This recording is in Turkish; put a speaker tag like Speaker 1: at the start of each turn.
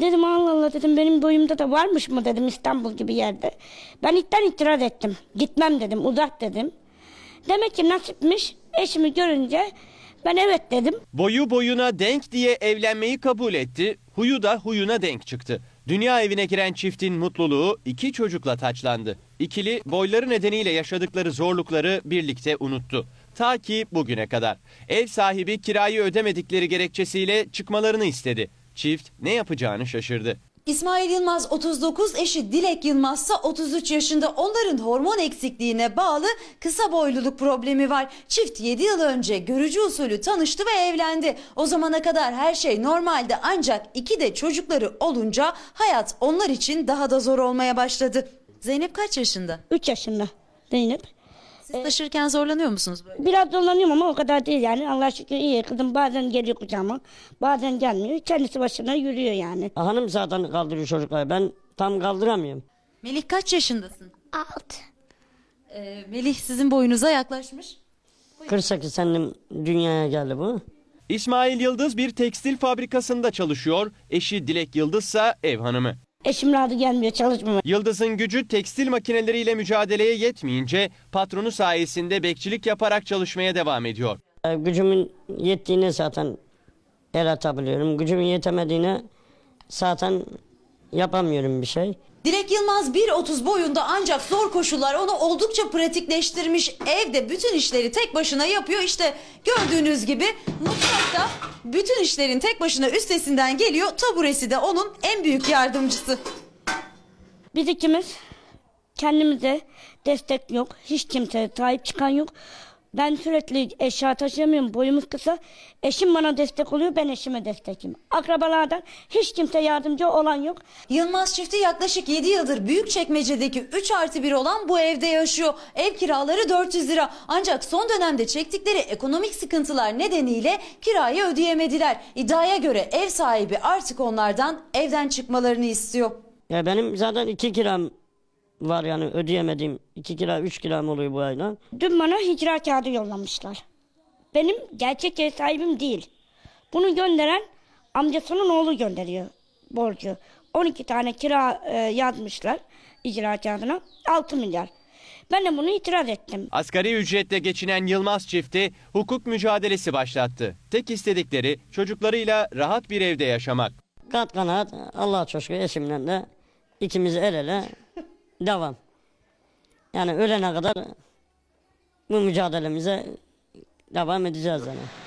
Speaker 1: Dedim Allah Allah dedim benim boyumda da varmış mı dedim İstanbul gibi yerde. Ben ilkten itiraz ettim. Gitmem dedim uzak dedim. Demek ki nasipmiş eşimi görünce ben evet dedim.
Speaker 2: Boyu boyuna denk diye evlenmeyi kabul etti. Huyu da huyuna denk çıktı. Dünya evine giren çiftin mutluluğu iki çocukla taçlandı. İkili boyları nedeniyle yaşadıkları zorlukları birlikte unuttu. Ta ki bugüne kadar. Ev sahibi kirayı ödemedikleri gerekçesiyle çıkmalarını istedi. Çift ne yapacağını şaşırdı.
Speaker 3: İsmail Yılmaz 39, eşi Dilek Yılmaz ise 33 yaşında. Onların hormon eksikliğine bağlı kısa boyluluk problemi var. Çift 7 yıl önce görücü usulü tanıştı ve evlendi. O zamana kadar her şey normaldi ancak iki de çocukları olunca hayat onlar için daha da zor olmaya başladı. Zeynep kaç yaşında? 3 yaşında Zeynep. Siz zorlanıyor musunuz böyle? Biraz zorlanıyorum ama o
Speaker 1: kadar değil yani. Allah şükür iyi. Kızım bazen geliyor kucağıma. Bazen gelmiyor. Kendisi başına yürüyor yani.
Speaker 4: Hanım zaten kaldırıyor çocukları. Ben tam kaldıramıyorum.
Speaker 3: Melih kaç yaşındasın? Alt. Ee, Melih sizin boyunuza yaklaşmış.
Speaker 4: 48 senem dünyaya geldi bu. İsmail Yıldız
Speaker 2: bir tekstil fabrikasında çalışıyor. Eşi Dilek Yıldız ise ev hanımı. Eşim adı gelmiyor çalışmıyor. Yıldız'ın gücü tekstil makineleriyle mücadeleye yetmeyince patronu sayesinde bekçilik yaparak çalışmaya devam ediyor.
Speaker 4: E, gücümün yettiğine zaten el atabiliyorum. Gücümün yetemediğine zaten yapamıyorum bir şey.
Speaker 3: Dilek Yılmaz 1.30 boyunda ancak zor koşullar onu oldukça pratikleştirmiş. Evde bütün işleri tek başına yapıyor. İşte gördüğünüz gibi mutfakta bütün işlerin tek başına üstesinden geliyor. Taburesi de onun en büyük yardımcısı. Biz ikimiz kendimize destek yok. Hiç kimseye sahip çıkan
Speaker 1: yok. Ben sürekli eşya taşıyamıyorum. Boyumuz kısa. Eşim bana destek oluyor. Ben
Speaker 3: eşime destekim. Akrabalardan hiç kimse yardımcı olan yok. Yılmaz çifti yaklaşık 7 yıldır büyük çekmecedeki 3 artı 1 olan bu evde yaşıyor. Ev kiraları 400 lira. Ancak son dönemde çektikleri ekonomik sıkıntılar nedeniyle kirayı ödeyemediler. İddiaya göre ev sahibi artık onlardan evden çıkmalarını istiyor.
Speaker 4: Ya benim zaten iki kiram var yani ödeyemedim. 2 kira 3 kiram oluyor bu ayda
Speaker 3: Dün
Speaker 1: bana hicra kağıdı yollamışlar. Benim gerçek ev sahibim değil. Bunu gönderen amcasının oğlu gönderiyor borcu. 12 tane kira e, yazmışlar icra kağıdına 6 milyar. Ben de bunu itiraz ettim.
Speaker 2: Asgari ücretle geçinen Yılmaz çifti hukuk mücadelesi başlattı. Tek istedikleri çocuklarıyla rahat bir evde yaşamak.
Speaker 4: Kat kanaat Allah'a çok şükür eşimle de ikimiz el ele devam. Yani ölene kadar bu mücadelemize devam edeceğiz yani.